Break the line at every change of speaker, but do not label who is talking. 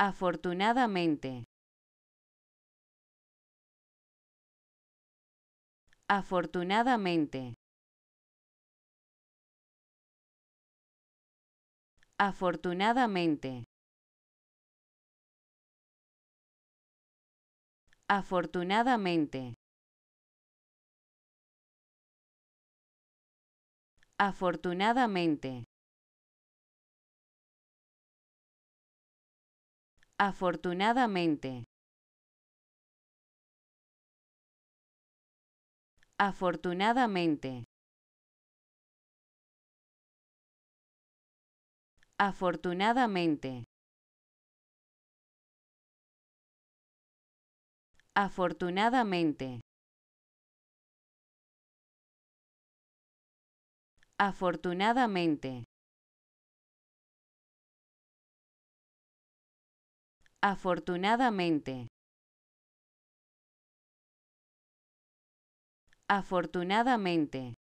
Afortunadamente. Afortunadamente. Afortunadamente. Afortunadamente. Afortunadamente. Afortunadamente. Afortunadamente. Afortunadamente. Afortunadamente. Afortunadamente. Afortunadamente. Afortunadamente.